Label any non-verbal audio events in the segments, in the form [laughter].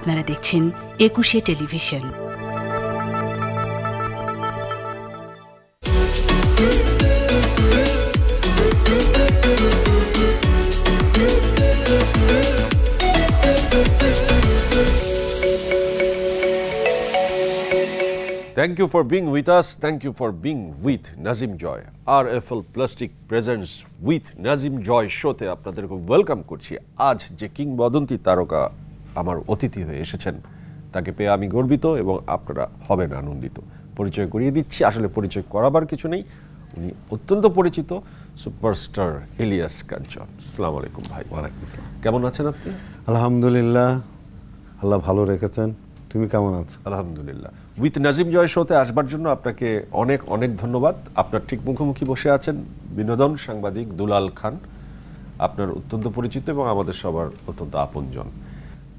আপনারা দেখছেন একুশে television thank you for being with us thank you for being with Nazim Joy R F L plastic presents with Nazim Joy শোতে আপনাদেরকে welcome করছি আজ যে কিংবদন্তি তারকা আমার অতিথি হয়ে এসেছেন তাকে পেয়ে আমি গর্বিত এবং আপনারা হবেন আনন্দিত পরিচয় করিয়ে দিচ্ছি আসলে পরিচয় করাবার কিছু নেই উনি অত্যন্ত পরিচিত সুপারস্টার ইলিয়াস কাঞ্চন সালাম আলাইকুম ভাই কেমন আছেন আপনি আলহামদুলিল্লাহ আল্লাহ ভালো রেখেছেন তুমি কেমন আছো আলহামদুলিল্লাহ উইথ নাজিম জয় শোতে আসবার জন্য আপনাকে অনেক অনেক ধন্যবাদ আপনার ঠিক মুখোমুখি বসে আছেন বিনোদন সাংবাদিক দুলাল খান আপনার অত্যন্ত পরিচিত এবং আমাদের সবার অত্যন্ত আপনজন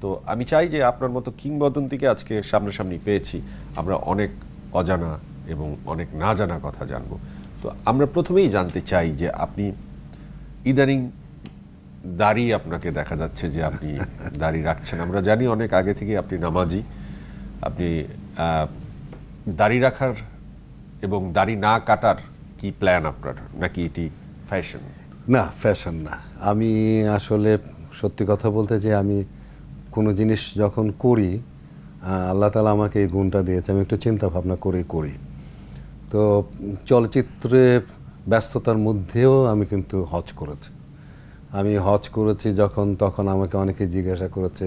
তো আমি চাই যে আপনার মতো কিংবদন্তিকে আজকে সামনাসামনি পেয়েছি আমরা অনেক অজানা এবং অনেক না জানা কথা জানব তো আমরা প্রথমেই জানতে চাই যে আপনি ইদানিং দাড়ি আপনাকে দেখা যাচ্ছে যে আপনি দাড়ি রাখছেন আমরা জানি অনেক আগে থেকে আপনি নামাজি আপনি দাড়ি রাখার এবং দাড়ি না কাটার কি প্ল্যান আপনার নাকি এটি ফ্যাশন না ফ্যাশন না আমি আসলে সত্যি কথা বলতে যে আমি কোনো জিনিস যখন করি আল্লাহ তালা আমাকে এই গুণটা দিয়েছে আমি একটু চিন্তা ভাবনা করে করি তো চলচ্চিত্রে ব্যস্ততার মধ্যেও আমি কিন্তু হজ করেছি আমি হজ করেছি যখন তখন আমাকে অনেকে জিজ্ঞাসা করেছে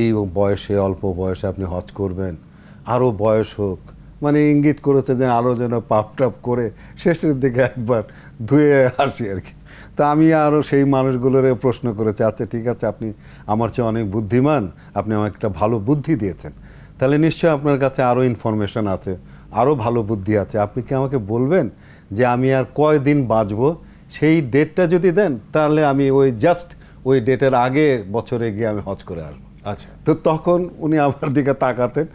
এই বয়সে অল্প বয়সে আপনি হজ করবেন আরও বয়স হোক মানে ইঙ্গিত করেছে যে আরও যেন পাপ টাপ করে শেষের দিকে একবার ধুয়ে আসি আর কি তা আমি আরও সেই মানুষগুলোর প্রশ্ন করেছি আচ্ছা ঠিক আছে আপনি আমার চেয়ে অনেক বুদ্ধিমান আপনি আমাকে একটা ভালো বুদ্ধি দিয়েছেন তাহলে নিশ্চয়ই আপনার কাছে আরও ইনফরমেশান আছে আরও ভালো বুদ্ধি আছে আপনি কি আমাকে বলবেন যে আমি আর কয় দিন বাঁচব সেই ডেটটা যদি দেন তাহলে আমি ওই জাস্ট ওই ডেটের আগে বছরে গিয়ে আমি হজ করে আসবো আচ্ছা তো তখন উনি আমার দিকে তাকাতেন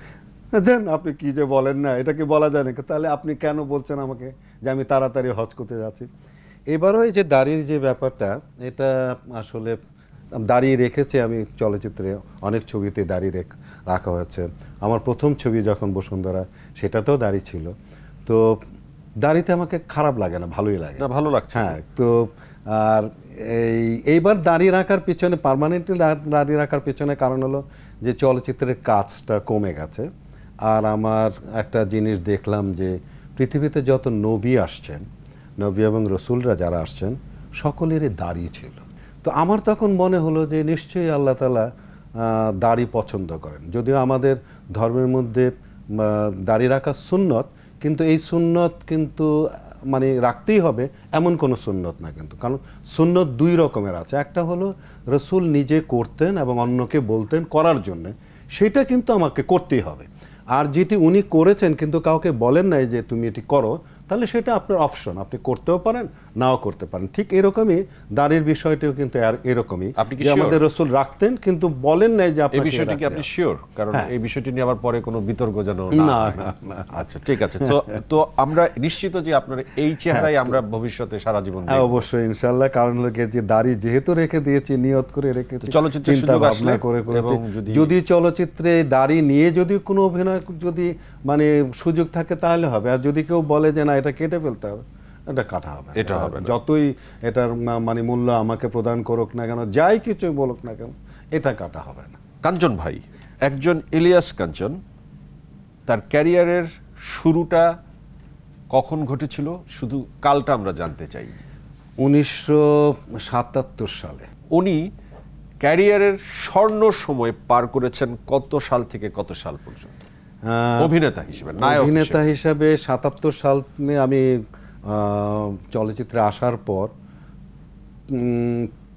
দেন আপনি কি যে বলেন না এটা কি বলা যায় না তাহলে আপনি কেন বলছেন আমাকে যে আমি তাড়াতাড়ি হজ করতে যাচ্ছি এবারও এই যে দাড়ির যে ব্যাপারটা এটা আসলে দাঁড়িয়ে রেখেছে আমি চলচ্চিত্রে অনেক ছবিতে দাঁড়িয়ে রাখা হয়েছে আমার প্রথম ছবি যখন বসুন্ধরা সেটাতেও দাঁড়িয়ে ছিল তো দাঁড়িতে আমাকে খারাপ লাগে না ভালোই লাগে না ভালো লাগছে হ্যাঁ তো আর এই এইবার দাঁড়িয়ে রাখার পিছনে পারমানেন্টলি দাঁড়িয়ে রাখার পিছনে কারণ হলো যে চলচ্চিত্রের কাজটা কমে গেছে আর আমার একটা জিনিস দেখলাম যে পৃথিবীতে যত নবী আসছেন নবী এবং রসুলরা যারা আসছেন সকলেরই দাড়ি ছিল তো আমার তখন মনে হলো যে নিশ্চয়ই আল্লাহ তালা দাড়ি পছন্দ করেন যদিও আমাদের ধর্মের মধ্যে দাড়ি রাখা সুন্নত কিন্তু এই সুন্নত কিন্তু মানে রাখতেই হবে এমন কোনো সুন্নত না কিন্তু কারণ সুন্নত দুই রকমের আছে একটা হলো রসুল নিজে করতেন এবং অন্যকে বলতেন করার জন্যে সেটা কিন্তু আমাকে করতেই হবে আর যেটি উনি করেছেন কিন্তু কাউকে বলেন নাই যে তুমি এটি করো তাহলে সেটা আপনার অপশন আপনি করতেও পারেন নাও করতে পারেন ঠিক এরকমই দাড়ির বিষয়টিও কিন্তু এরকমই যে আমাদের রসুল রাখতেন কিন্তু বলেন নাই যে আপনি বিষয়টি কি আপনি শিওর কারণ হ্যাঁ। এই বিষয়টি নিয়ে আবার পরে কোনো বিতর্ক যেন না আচ্ছা ঠিক আছে তো তো আমরা নিশ্চিত যে আপনার এই হ্যাঁ, চেহারাই আমরা ভবিষ্যতে সারা জীবন হ্যাঁ, অবশ্যই ইনশাআল্লাহ কারণ লোকে যে দাড়ি যেহেতু রেখে দিয়েছি নিয়ত করে রেখেছি চলচ্চিত্র চিন্তা ভাবনা করে করেছি যদি চলচ্চিত্রে দাড়ি নিয়ে যদি কোনো অভিনয় যদি মানে সুযোগ থাকে তাহলে হবে আর যদি কেউ বলে যে না না এটা কেটে ফেলতে হবে এটা কাটা হবে এটা হবে যতই এটার মানে মূল্য আমাকে প্রদান করুক না কেন যাই কিছুই বলুক না কেন এটা কাটা হবে না কাঞ্চন ভাই একজন ইলিয়াস কাঞ্চন তার ক্যারিয়ারের শুরুটা কখন ঘটেছিল শুধু কালটা আমরা জানতে চাই উনিশশো সালে উনি ক্যারিয়ারের স্বর্ণ সময় পার করেছেন কত সাল থেকে কত সাল পর্যন্ত হ্যাঁ। অভিনেতা হিসেবে অভিনেতা হিসাবে সাতাত্তর সাল আমি চলচ্চিত্রে আসার পর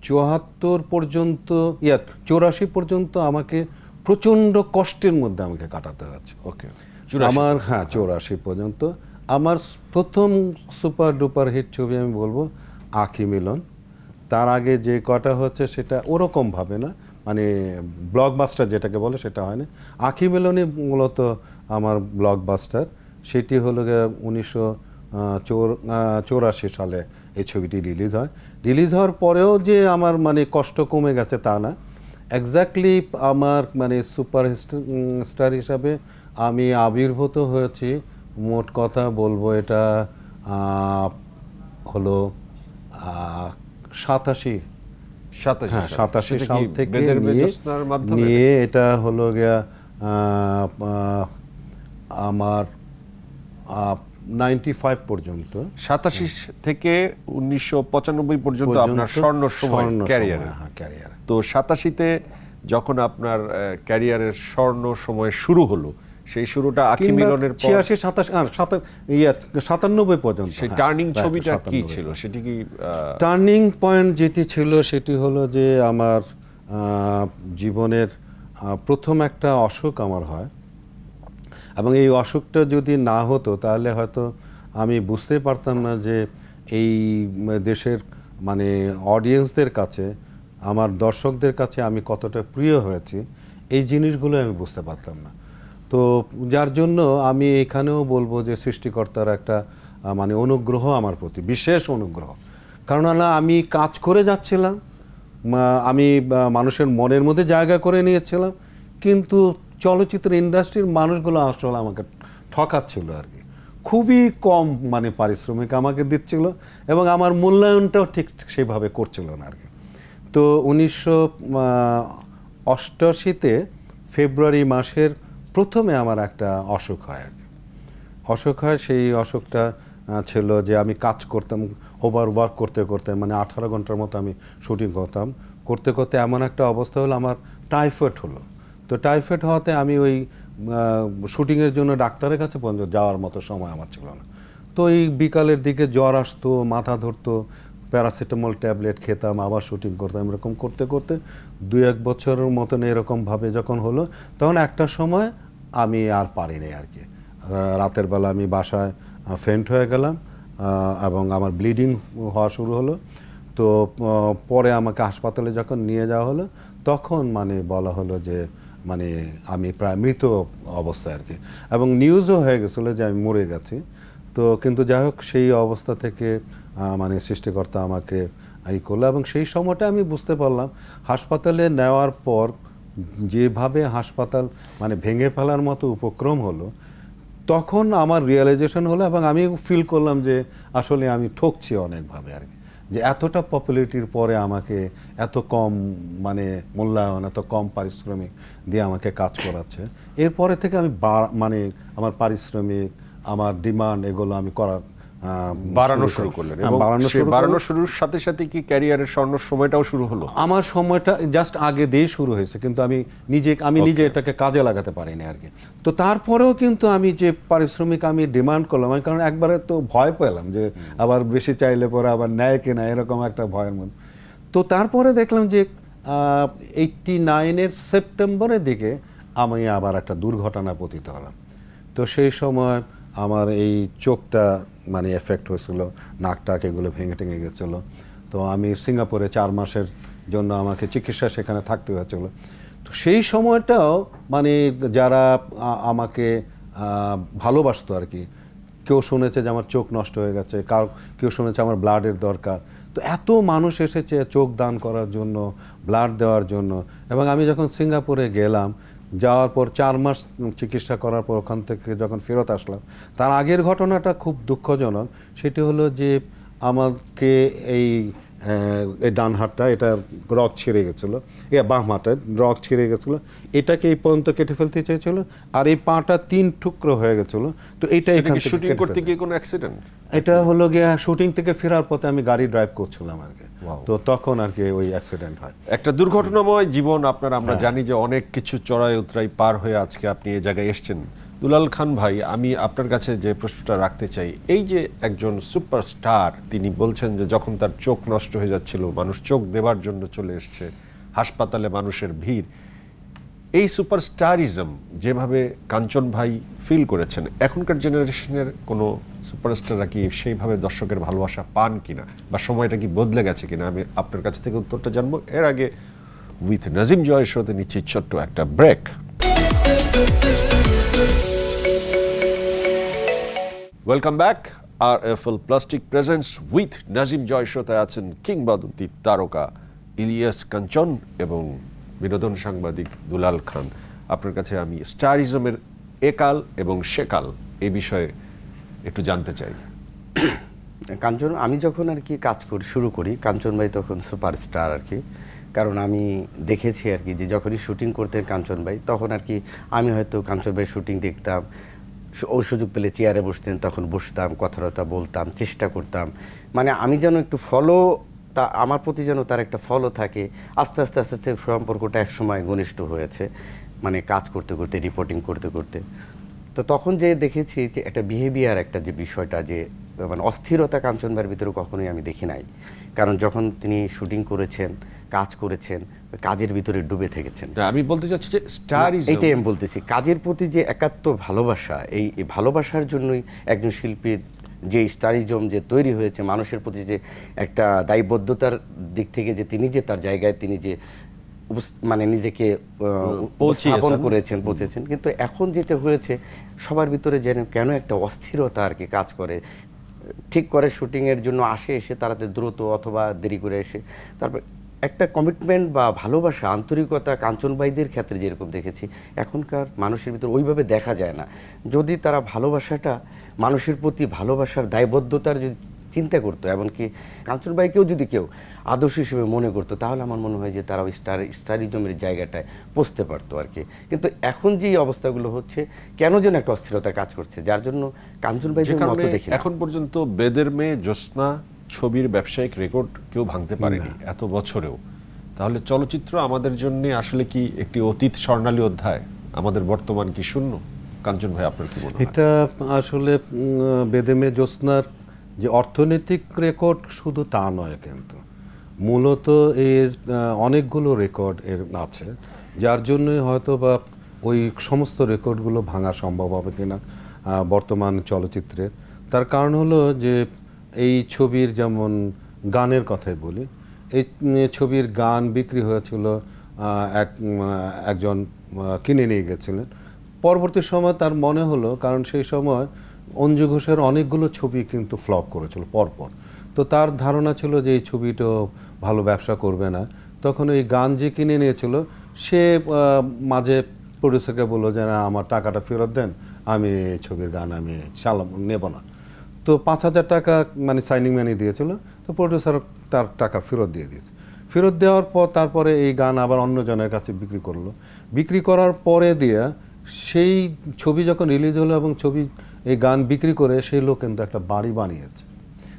চুয়াত্তর পর্যন্ত ইয়া চৌরাশি পর্যন্ত আমাকে প্রচণ্ড কষ্টের মধ্যে আমাকে কাটাতে হচ্ছে ওকে আমার হ্যাঁ চৌরাশি পর্যন্ত আমার প্রথম সুপার ডুপার হিট ছবি আমি বলবো আঁকি মিলন তার আগে যে কটা হচ্ছে সেটা ওরকমভাবে না মানে ব্লকবাস্টার যেটাকে বলে সেটা হয় না আখি মেলনি মূলত আমার ব্লকবাস্টার সেটি হলো উনিশশো চৌরাশি সালে এই ছবিটি রিলিজ হয় রিলিজ হওয়ার পরেও যে আমার মানে কষ্ট কমে গেছে তা না একজাক্টলি আমার মানে সুপার স্টার হিসাবে আমি আবির্ভূত হয়েছি মোট কথা বলবো এটা হলো সাতাশি সাতাশি হ্যাঁ, সাল থেকে নিয়ে এটা হলো গিয়া আমার নাইনটি ফাইভ পর্যন্ত সাতাশি থেকে উনিশশো পঁচানব্বই পর্যন্ত আপনার স্বর্ণ সময় ক্যারিয়ার ক্যারিয়ার হ্যাঁ, হ্যাঁ, তো সাতাশিতে যখন আপনার ক্যারিয়ারের স্বর্ণ সময় শুরু হলো সেই শুরুটা আখি মিলনের পর 86 27 আর 97 পর্যন্ত সেই টার্নিং হ্যাঁ, ছবিটা কি ছিল সেটি কি টার্নিং পয়েন্ট যেটি ছিল সেটি হলো যে আমার জীবনের প্রথম একটা অসুখ আমার হয় এবং এই অসুখটা যদি না হতো তাহলে হয়তো আমি বুঝতে পারতাম না যে এই দেশের মানে অডিয়েন্সদের কাছে আমার দর্শকদের কাছে আমি কতটা প্রিয় হয়েছি এই জিনিসগুলো আমি বুঝতে পারতাম না তো যার জন্য আমি এখানেও বলবো যে সৃষ্টিকর্তার একটা মানে অনুগ্রহ আমার প্রতি বিশেষ অনুগ্রহ কারণ না আমি কাজ করে যাচ্ছিলাম আমি মানুষের মনের মধ্যে জায়গা করে নিয়েছিলাম কিন্তু চলচ্চিত্র ইন্ডাস্ট্রির মানুষগুলো আসলে আমাকে ঠকাচ্ছিল আর কি খুবই কম মানে পারিশ্রমিক আমাকে দিচ্ছিল এবং আমার মূল্যায়নটাও ঠিক সেভাবে করছিল না আর কি তো উনিশশো অষ্টআশিতে ফেব্রুয়ারি মাসের প্রথমে আমার একটা অসুখ হয় অসুখ হয় সেই অসুখটা ছিল যে আমি কাজ করতাম ওভার ওয়ার্ক করতে করতে মানে আঠারো ঘন্টার মতো আমি শুটিং করতাম করতে করতে এমন একটা অবস্থা হলো আমার টাইফয়েড হলো তো টাইফয়েড হওয়াতে আমি ওই শুটিংয়ের জন্য ডাক্তারের কাছে পর্যন্ত যাওয়ার মতো সময় আমার ছিল না তো এই বিকালের দিকে জ্বর আসতো মাথা ধরতো প্যারাসিটামল ট্যাবলেট খেতাম আবার শুটিং করতাম এরকম করতে করতে দু এক বছরের মতন এরকমভাবে যখন হলো তখন একটা সময় আমি আর পারিনি আর কি রাতের বেলা আমি বাসায় ফেন্ট হয়ে গেলাম এবং আমার ব্লিডিং হওয়া শুরু হলো তো পরে আমাকে হাসপাতালে যখন নিয়ে যাওয়া হলো তখন মানে বলা হলো যে মানে আমি প্রায় মৃত অবস্থায় আর কি এবং নিউজও হয়ে গেছিলো যে আমি মরে গেছি তো কিন্তু যাই হোক সেই অবস্থা থেকে মানে সৃষ্টিকর্তা আমাকে ই করলো এবং সেই সময়টা আমি বুঝতে পারলাম হাসপাতালে নেওয়ার পর যেভাবে হাসপাতাল মানে ভেঙে ফেলার মতো উপক্রম হলো তখন আমার রিয়েলাইজেশন হলো এবং আমি ফিল করলাম যে আসলে আমি ঠকছি অনেকভাবে আর কি যে এতটা পপুলারিটির পরে আমাকে এত কম মানে মূল্যায়ন এত কম পারিশ্রমিক দিয়ে আমাকে কাজ করাচ্ছে এরপরে থেকে আমি মানে আমার পারিশ্রমিক আমার ডিমান্ড এগুলো আমি করা বাড়ানো শুরু করলেন হ্যাঁ, বাড়ানো বাড়ানো শুরুর সাথে সাথে কি ক্যারিয়ারের স্বর্ণ সময়টাও শুরু হলো আমার সময়টা জাস্ট আগে দিয়ে শুরু হয়েছে কিন্তু আমি নিজে আমি নিজে এটাকে কাজে লাগাতে পারিনি আর কি তো তারপরেও কিন্তু আমি যে পারিশ্রমিক আমি ডিমান্ড করলাম আমি কারণ একবারে তো ভয় পেলাম যে আবার বেশি চাইলে পরে আবার নেয় কিনা এরকম একটা ভয়ের মধ্যে তো তারপরে দেখলাম যে এইটটি নাইনের সেপ্টেম্বরের দিকে আমি আবার একটা দুর্ঘটনা পতিত হলাম তো সেই সময় আমার এই চোখটা মানে এফেক্ট হয়েছিল নাকটাক এগুলো ভেঙে টেঙে গেছিলো তো আমি সিঙ্গাপুরে চার মাসের জন্য আমাকে চিকিৎসা সেখানে থাকতে হয়েছিল তো সেই সময়টাও মানে যারা আমাকে ভালোবাসতো আর কি কেউ শুনেছে যে আমার চোখ নষ্ট হয়ে গেছে কার কেউ শুনেছে আমার ব্লাডের দরকার তো এত মানুষ এসেছে চোখ দান করার জন্য ব্লাড দেওয়ার জন্য এবং আমি যখন সিঙ্গাপুরে গেলাম যাওয়ার পর চার মাস চিকিৎসা করার পর ওখান থেকে যখন ফেরত আসলাম তার আগের ঘটনাটা খুব দুঃখজনক সেটি হলো যে আমাকে এই এই ডান হাতটা এটা রক ছিঁড়ে গেছিল এ বাঁ হাতটা রক ছিঁড়ে গেছিল এটাকে এই পর্যন্ত কেটে ফেলতে চেয়েছিল আর এই পাটা তিন টুকরো হয়ে গেছিল তো এটা এখান শুটিং করতে গিয়ে কোনো অ্যাক্সিডেন্ট এটা হলো গিয়ে শুটিং থেকে ফেরার পথে আমি গাড়ি ড্রাইভ করছিলাম আর কি তো তখন আর কি ওই অ্যাক্সিডেন্ট হয় একটা দুর্ঘটনাময় জীবন আপনার আমরা জানি যে অনেক কিছু চড়াই উতরাই পার হয়ে আজকে আপনি এই জায়গায় এসছেন দুলাল খান ভাই আমি আপনার কাছে যে প্রশ্নটা রাখতে চাই এই যে একজন সুপারস্টার তিনি বলছেন যে যখন তার চোখ নষ্ট হয়ে যাচ্ছিল মানুষ চোখ দেবার জন্য চলে এসছে হাসপাতালে মানুষের ভিড় এই সুপারস্টারিজম যেভাবে কাঞ্চন ভাই ফিল করেছেন এখনকার জেনারেশনের কোনো সুপারস্টাররা কি সেইভাবে দর্শকের ভালোবাসা পান কিনা বা সময়টা কি বদলে গেছে কিনা আমি আপনার কাছ থেকে উত্তরটা জানবো এর আগে উইথ নাজিম জয় শোতে নিচ্ছি ছোট্ট একটা break welcome back R F L plastic presents with Nazim Joy আছেন কিংবদন্তি তারকা ইলিয়াস কাঞ্চন এবং বিনোদন সাংবাদিক দুলাল খান আপনার কাছে আমি স্টারিজমের একাল এবং সেকাল এ বিষয়ে একটু জানতে চাই [coughs] কাঞ্চন আমি যখন আর কি কাজ শুরু করি কাঞ্চন ভাই তখন সুপারস্টার আর কি কারণ আমি দেখেছি আর কি যে যখনই শুটিং করতেন কাঞ্চন ভাই তখন আর কি আমি হয়তো কাঞ্চন ভাই শুটিং দেখতাম ও সুযোগ পেলে চেয়ারে বসতেন তখন বসতাম কথাবার্তা বলতাম চেষ্টা করতাম মানে আমি যেন একটু ফলো তা আমার প্রতি যেন তার একটা ফলো থাকে আস্তে আস্তে আস্তে আস্তে সম্পর্কটা একসময় ঘনিষ্ঠ হয়েছে মানে কাজ করতে করতে রিপোর্টিং করতে করতে তো তখন যে দেখেছি যে একটা বিহেভিয়ার একটা যে বিষয়টা যে মানে অস্থিরতা কাঞ্চনবার ভিতরে কখনোই আমি দেখি নাই কারণ যখন তিনি শুটিং করেছেন কাজ করেছেন কাজের ভিতরে ডুবে থেকেছেন আমি বলতে চাচ্ছি যে স্টার এইটাই আমি বলতেছি কাজের প্রতি যে একাত্ম ভালোবাসা এই ভালোবাসার জন্যই একজন শিল্পীর যে স্টারিজম যে তৈরি হয়েছে মানুষের প্রতি যে একটা দায়বদ্ধতার দিক থেকে যে তিনি যে তার জায়গায় তিনি যে মানে নিজেকে উপস্থাপন করেছেন পৌঁছেছেন কিন্তু এখন যেটা হয়েছে সবার ভিতরে যেন কেন একটা অস্থিরতা আর কি কাজ করে ঠিক করে শুটিংয়ের জন্য আসে এসে তারাতে দ্রুত অথবা দেরি করে এসে তারপর একটা কমিটমেন্ট বা ভালোবাসা আন্তরিকতা কাঞ্চনবাইদের ক্ষেত্রে যেরকম দেখেছি এখনকার মানুষের ভিতরে ওইভাবে দেখা যায় না যদি তারা ভালোবাসাটা মানুষের প্রতি ভালোবাসার দায়বদ্ধতার যদি চিন্তা করতো এমনকি কাঞ্চনবাইকেও যদি কেউ আদর্শ হিসেবে মনে করতো তাহলে আমার মনে হয় যে তারা ওই স্টার স্টারিজমের জায়গাটায় পৌঁছতে পারতো আর কি কিন্তু এখন যে অবস্থাগুলো হচ্ছে কেন যেন একটা অস্থিরতা কাজ করছে যার জন্য কাঞ্চনবাই এখন পর্যন্ত বেদের মেয়ে জ্যোৎস্না ছবির ব্যবসায়িক রেকর্ড কেউ ভাঙতে পারেনি এত বছরেও তাহলে চলচ্চিত্র আমাদের জন্য আসলে কি একটি অতীত স্বর্ণালী অধ্যায় আমাদের বর্তমান কি শূন্য কাঞ্চন ভাই আপনার কি মনে এটা আসলে বেদেমে জ্যোৎস্নার যে অর্থনৈতিক রেকর্ড শুধু তা নয় কিন্তু মূলত এর অনেকগুলো রেকর্ড এর আছে যার জন্য হয়তো বা ওই সমস্ত রেকর্ডগুলো ভাঙা সম্ভব হবে কিনা বর্তমান চলচ্চিত্রে তার কারণ হলো যে এই ছবির যেমন গানের কথাই বলি এই ছবির গান বিক্রি হয়েছিল এক একজন কিনে নিয়ে গেছিলেন পরবর্তী সময় তার মনে হলো কারণ সেই সময় অঞ্জু ঘোষের অনেকগুলো ছবি কিন্তু ফ্লপ করেছিল পরপর তো তার ধারণা ছিল যে এই ছবিটা ভালো ব্যবসা করবে না তখন ওই গান যে কিনে নিয়েছিল সে মাঝে প্রডিউসারকে বললো যে না আমার টাকাটা ফেরত দেন আমি ছবির গান আমি চালাম নেব না তো পাঁচ হাজার টাকা মানে সাইনিং ম্যানি দিয়েছিল তো প্রডিউসার তার টাকা ফেরত দিয়ে দিয়েছে ফেরত দেওয়ার পর তারপরে এই গান আবার অন্যজনের কাছে বিক্রি করলো বিক্রি করার পরে দিয়ে সেই ছবি যখন রিলিজ হলো এবং ছবি এই গান বিক্রি করে সেই লোক কিন্তু একটা বাড়ি বানিয়েছে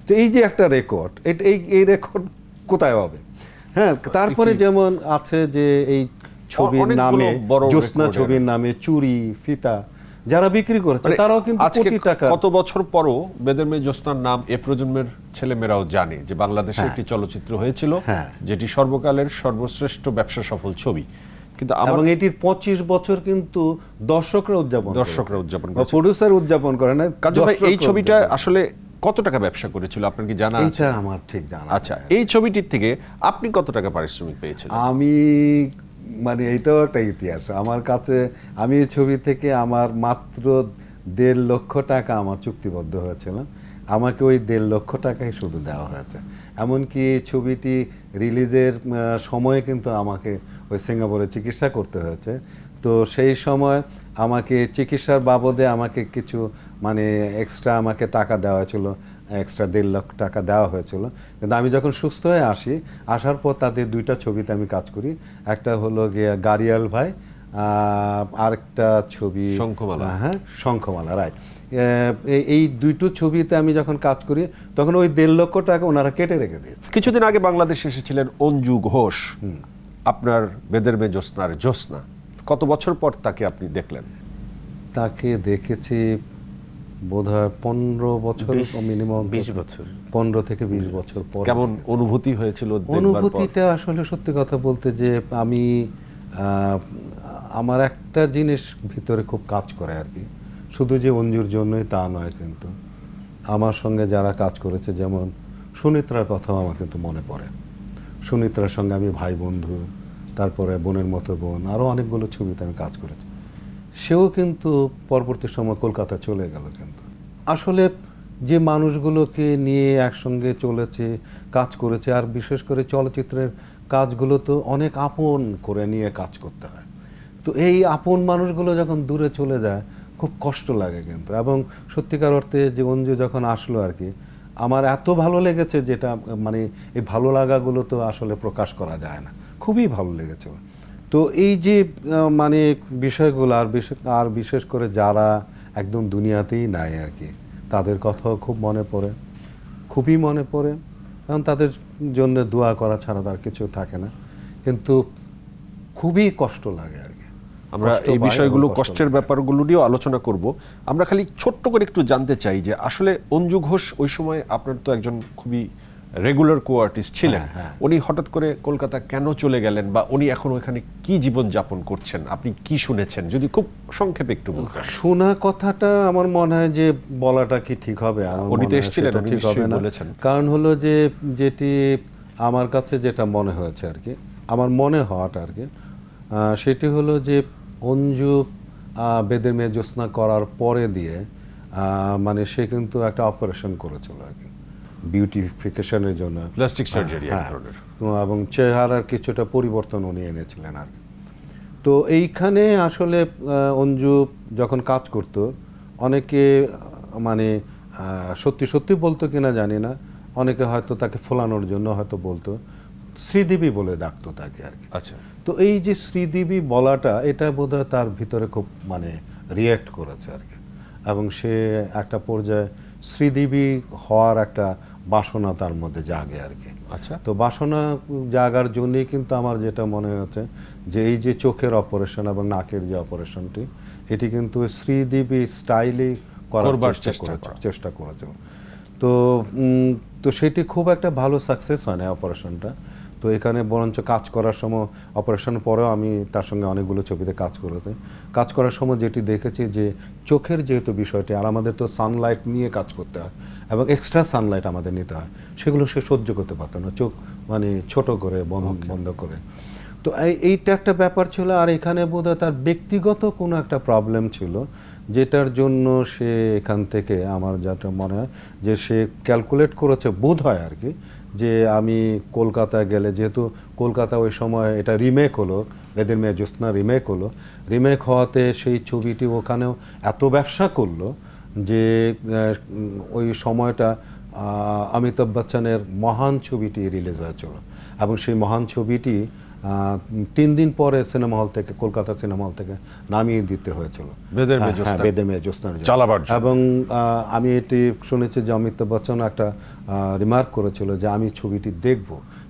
তো এই যে একটা রেকর্ড এই এই রেকর্ড কোথায় হবে হ্যাঁ তারপরে যেমন আছে যে এই ছবির নামে জ্যোৎস্না ছবির নামে চুরি ফিতা যারা বিক্রি করেছে মানে তারাও কিন্তু কোটি টাকা কত বছর পরও বেদের মেয়ে জ্যোৎস্নার নাম এ প্রজন্মের ছেলে মেয়েরাও জানে যে বাংলাদেশে হ্যাঁ। একটি চলচ্চিত্র হয়েছিল হ্যাঁ। যেটি সর্বকালের সর্বশ্রেষ্ঠ ব্যবসা সফল ছবি কিন্তু এবং এটির পঁচিশ বছর কিন্তু দর্শকরা উদযাপন দর্শকরা উদযাপন করে প্রডিউসার উদযাপন করে না কাজু ভাই এই ছবিটা আসলে কত টাকা ব্যবসা করেছিল আপনার কি জানা এটা আমার ঠিক জানা আচ্ছা এই ছবিটির থেকে আপনি কত টাকা পারিশ্রমিক পেয়েছেন আমি মানে এটাও একটা ইতিহাস আমার কাছে আমি এই ছবি থেকে আমার মাত্র দেড় লক্ষ টাকা আমার চুক্তিবদ্ধ হয়েছিল আমাকে ওই দেড় লক্ষ টাকাই শুধু দেওয়া হয়েছে এমনকি এই ছবিটি রিলিজের সময়ে কিন্তু আমাকে ওই সিঙ্গাপুরে চিকিৎসা করতে হয়েছে তো সেই সময় আমাকে চিকিৎসার বাবদে আমাকে কিছু মানে এক্সট্রা আমাকে টাকা দেওয়া ছিল এক্সট্রা দেড় লাখ টাকা দেওয়া হয়েছিল কিন্তু আমি যখন সুস্থ হয়ে আসি আসার পর তাদের দুইটা ছবিতে আমি কাজ করি একটা হলো গিয়ে গারিয়াল ভাই আরেকটা ছবি শঙ্খমালা হ্যাঁ শঙ্খমালা রাইট এই দুইটো ছবিতে আমি যখন কাজ করি তখন ওই দেড় লক্ষ টাকা ওনারা কেটে রেখে দিয়েছে কিছুদিন আগে বাংলাদেশে এসেছিলেন অঞ্জু ঘোষ আপনার বেদের মে জ্যোৎস্নার জ্যোৎস্না কত বছর পর তাকে আপনি দেখলেন তাকে দেখেছি বোধ হয় পনেরো বছর মিনিমাম বিশ বছর পনেরো থেকে বিশ বছর পর কেমন অনুভূতি হয়েছিল অনুভূতিটা আসলে সত্যি কথা বলতে যে আমি আমার একটা জিনিস ভিতরে খুব কাজ করে আর কি শুধু যে অঞ্জুর জন্যই তা নয় কিন্তু আমার সঙ্গে যারা কাজ করেছে যেমন সুনিত্রার কথাও আমার কিন্তু মনে পড়ে সুনিত্রার সঙ্গে আমি ভাই বন্ধু তারপরে বোনের মতো বোন আরও অনেকগুলো ছবিতে আমি কাজ করেছি সেও কিন্তু পরবর্তী সময় কলকাতা চলে গেল কিন্তু আসলে যে মানুষগুলোকে নিয়ে একসঙ্গে চলেছে কাজ করেছে আর বিশেষ করে চলচ্চিত্রের কাজগুলো তো অনেক আপন করে নিয়ে কাজ করতে হয় তো এই আপন মানুষগুলো যখন দূরে চলে যায় খুব কষ্ট লাগে কিন্তু এবং সত্যিকার অর্থে জীবন যে যখন আসলো আর কি আমার এত ভালো লেগেছে যেটা মানে এই ভালো লাগাগুলো তো আসলে প্রকাশ করা যায় না খুবই ভালো লেগেছিল তো এই যে মানে বিষয়গুলো আর বিশেষ আর বিশেষ করে যারা একদম দুনিয়াতেই নাই আর কি তাদের কথাও খুব মনে পড়ে খুবই মনে পড়ে কারণ তাদের জন্য দোয়া করা ছাড়া তার কিছু থাকে না কিন্তু খুবই কষ্ট লাগে আর কি আমরা এই বিষয়গুলো কষ্টের ব্যাপারগুলো নিয়েও আলোচনা করব আমরা খালি ছোট্ট করে একটু জানতে চাই যে আসলে অঞ্জু ঘোষ ওই সময় আপনার তো একজন খুবই রেগুলার কোয়ার্টিস্ট ছিলেন হ্যাঁ, হ্যাঁ। উনি হঠাৎ করে কলকাতা কেন চলে গেলেন বা উনি এখন ওখানে কি জীবন যাপন করছেন আপনি কি শুনেছেন যদি খুব সংক্ষেপে একটু শোনা কথাটা আমার মনে হয় যে বলাটা কি ঠিক হবে উনি তো এসেছিলেন ঠিক হবে বলেছেন কারণ হলো যে যেটি আমার কাছে যেটা মনে হয়েছে আর কি আমার মনে হওয়াটা আর কি সেটি হলো যে অঞ্জু বেদের মেয়ে জ্যোৎস্না করার পরে দিয়ে মানে সে কিন্তু একটা অপারেশন করেছিল আর কি বিউটিফিকেশনের জন্য প্লাস্টিক হ্যাঁ, সার্জারি হ্যাঁ, এবং চেহারার কিছুটা পরিবর্তন উনি এনেছিলেন আর তো এইখানে আসলে অঞ্জু যখন কাজ করত অনেকে মানে সত্যি সত্যি বলতো কিনা জানি না অনেকে হয়তো তাকে ফোলানোর জন্য হয়তো বলতো শ্রীদেবী বলে ডাকতো তাকে আর কি আচ্ছা তো এই যে শ্রীদেবী বলাটা এটা বোধহয় তার ভিতরে খুব মানে রিয়্যাক্ট করেছে আর কি এবং সে একটা পর্যায়ে শ্রীদেবী হওয়ার একটা বাসনা তার মধ্যে জাগে আর কি আচ্ছা তো বাসনা জাগার জন্যই কিন্তু আমার যেটা মনে হচ্ছে যে এই যে চোখের অপারেশন এবং নাকের যে অপারেশনটি এটি কিন্তু শ্রীদেবী স্টাইলে করার চেষ্টা চেষ্টা করেছে তো তো সেটি খুব একটা ভালো সাকসেস হয় না অপারেশনটা তো এখানে বরঞ্চ কাজ করার সময় অপারেশন পরেও আমি তার সঙ্গে অনেকগুলো ছবিতে কাজ করেছি কাজ করার সময় যেটি দেখেছি যে চোখের যেহেতু বিষয়টি আর আমাদের তো সানলাইট নিয়ে কাজ করতে হয় এবং এক্সট্রা সানলাইট আমাদের নিতে হয় সেগুলো সে সহ্য করতে পারত না চোখ মানে ছোট করে বন্ধ করে তো এইটা একটা ব্যাপার ছিল আর এখানে বোধ তার ব্যক্তিগত কোনো একটা প্রবলেম ছিল যেটার জন্য সে এখান থেকে আমার যাতে মনে হয় যে সে ক্যালকুলেট করেছে বোধ হয় আর কি যে আমি কলকাতা গেলে যেহেতু কলকাতা ওই সময় এটা রিমেক হলো এদের মেয়ে জ্যোৎস্না রিমেক হলো রিমেক হওয়াতে সেই ছবিটি ওখানেও এত ব্যবসা করলো যে ওই সময়টা অমিতাভ বচ্চনের মহান ছবিটি রিলিজ হয়েছিল এবং সেই মহান ছবিটি তিন দিন পরে সিনেমা হল থেকে কলকাতা সিনেমা হল থেকে নামিয়ে দিতে হয়েছিল হ্যাঁ, মেয়ে হ্যাঁ, এবং আমি এটি শুনেছি যে অমিতাভ বচ্চন একটা রিমার্ক করেছিল যে আমি ছবিটি দেখব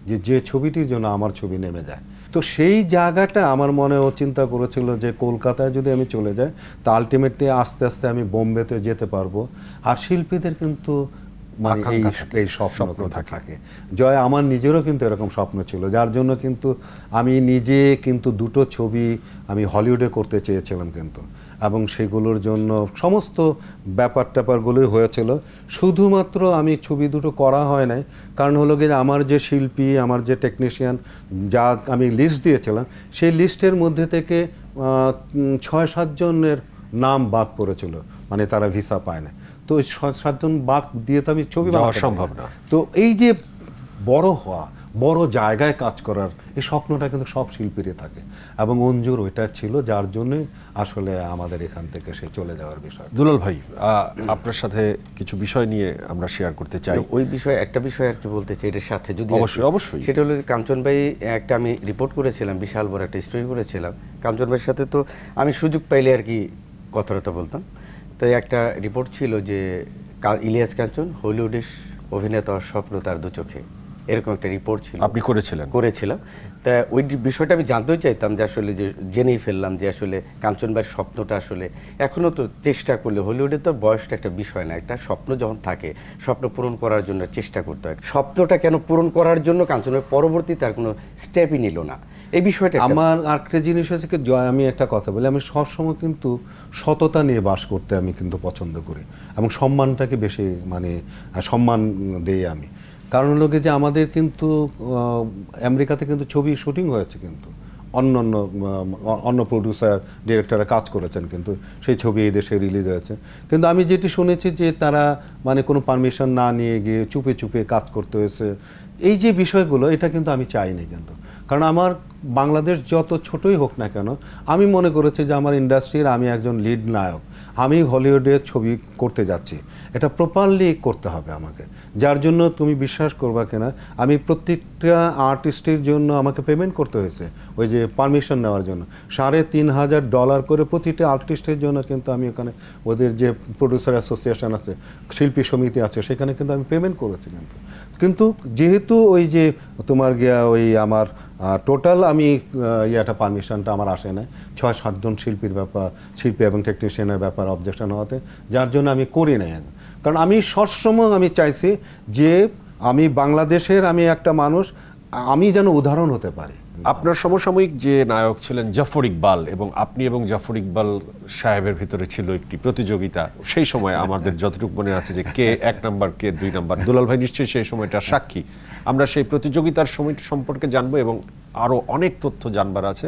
যে যে ছবিটির জন্য আমার ছবি নেমে যায় তো সেই জায়গাটা আমার মনে ও চিন্তা করেছিল যে কলকাতায় যদি আমি চলে যাই তা আলটিমেটলি আস্তে আস্তে আমি বোম্বেতে যেতে পারবো আর শিল্পীদের কিন্তু মানে এই এই স্বপ্নটা থাকে জয় আমার নিজেরও কিন্তু এরকম স্বপ্ন ছিল যার জন্য কিন্তু আমি নিজে কিন্তু দুটো ছবি আমি হলিউডে করতে চেয়েছিলাম কিন্তু এবং সেগুলোর জন্য সমস্ত ব্যাপার ট্যাপারগুলোই হয়েছিল শুধুমাত্র আমি ছবি দুটো করা হয় নাই কারণ হলো গিয়ে আমার যে শিল্পী আমার যে টেকনিশিয়ান যা আমি লিস্ট দিয়েছিলাম সেই লিস্টের মধ্যে থেকে ছয় সাতজনের নাম বাদ পড়েছিল মানে তারা ভিসা পায় না তো সাতজন বাদ দিয়ে তো আমি ছবি অসম্ভব না তো এই যে বড় হওয়া বড় জায়গায় কাজ করার এই স্বপ্নটা কিন্তু সব শিল্পীরই থাকে এবং অঞ্জুর ওইটা ছিল যার জন্য আসলে আমাদের এখান থেকে সে চলে যাওয়ার বিষয় দুলাল ভাই আপনার সাথে কিছু বিষয় নিয়ে আমরা শেয়ার করতে চাই ওই বিষয়ে একটা বিষয় আর কি বলতে চাই এটার সাথে যদি অবশ্যই অবশ্যই সেটা হলো কাঞ্চন ভাই একটা আমি রিপোর্ট করেছিলাম বিশাল বড় একটা স্টোরি করেছিলাম কাঞ্চন ভাইয়ের সাথে তো আমি সুযোগ পাইলে আর কি কথাটা বলতাম তাই একটা রিপোর্ট ছিল যে ইলিয়াস কাঞ্চন হলিউডের অভিনেতা স্বপ্ন তার দু চোখে এরকম একটা রিপোর্ট ছিল আপনি করেছিলেন করেছিলাম তা ওই বিষয়টা আমি জানতেও চাইতাম যে আসলে যে জেনেই ফেললাম যে আসলে কাঞ্চনবাইয়ের স্বপ্নটা আসলে এখনও তো চেষ্টা করলে হলিউডে তো বয়সটা একটা বিষয় না একটা স্বপ্ন যখন থাকে স্বপ্ন পূরণ করার জন্য চেষ্টা করতে হয় স্বপ্নটা কেন পূরণ করার জন্য ভাই পরবর্তী তার কোনো স্টেপই নিল না এই বিষয়টা আমার আরেকটা জিনিস হচ্ছে কি আমি একটা কথা বলি আমি সবসময় কিন্তু সততা নিয়ে বাস করতে আমি কিন্তু পছন্দ করি এবং সম্মানটাকে বেশি মানে সম্মান দেই আমি কারণ লোকে যে আমাদের কিন্তু আমেরিকাতে কিন্তু ছবি শুটিং হয়েছে কিন্তু অন্য অন্য অন্য প্রডিউসার ডিরেক্টররা কাজ করেছেন কিন্তু সেই ছবি এই দেশে রিলিজ হয়েছে কিন্তু আমি যেটি শুনেছি যে তারা মানে কোনো পারমিশন না নিয়ে গিয়ে চুপে চুপে কাজ করতে হয়েছে এই যে বিষয়গুলো এটা কিন্তু আমি চাইনি কিন্তু কারণ আমার বাংলাদেশ যত ছোটই হোক না কেন আমি মনে করেছি যে আমার ইন্ডাস্ট্রির আমি একজন লিড নায়ক আমি হলিউডে ছবি করতে যাচ্ছি এটা প্রপারলি করতে হবে আমাকে যার জন্য তুমি বিশ্বাস করবা কেনা আমি প্রত্যেকটা আর্টিস্টের জন্য আমাকে পেমেন্ট করতে হয়েছে ওই যে পারমিশন নেওয়ার জন্য সাড়ে তিন হাজার ডলার করে প্রতিটা আর্টিস্টের জন্য কিন্তু আমি ওখানে ওদের যে প্রডিউসার অ্যাসোসিয়েশন আছে শিল্পী সমিতি আছে সেখানে কিন্তু আমি পেমেন্ট করেছি কিন্তু কিন্তু যেহেতু ওই যে তোমার গিয়া ওই আমার টোটাল আমি ইয়েটা পারমিশনটা আমার আসে না ছয় সাতজন শিল্পীর ব্যাপার শিল্পী এবং টেকনিশিয়ানের ব্যাপার অবজেকশন হওয়াতে যার জন্য আমি করি নাই কারণ আমি সবসময় আমি চাইছি যে আমি বাংলাদেশের আমি একটা মানুষ আমি যেন উদাহরণ হতে পারি আপনার সমসাময়িক যে নায়ক ছিলেন জাফর ইকবাল এবং আপনি এবং জাফর ইকবাল সাহেবের ভিতরে ছিল একটি প্রতিযোগিতা সেই সময় আমাদের যতটুকু মনে আছে যে কে এক নাম্বার কে দুই নাম্বার দুলাল ভাই নিশ্চয়ই সেই সময়টা সাক্ষী আমরা সেই প্রতিযোগিতার সময় সম্পর্কে জানবো এবং আরও অনেক তথ্য জানবার আছে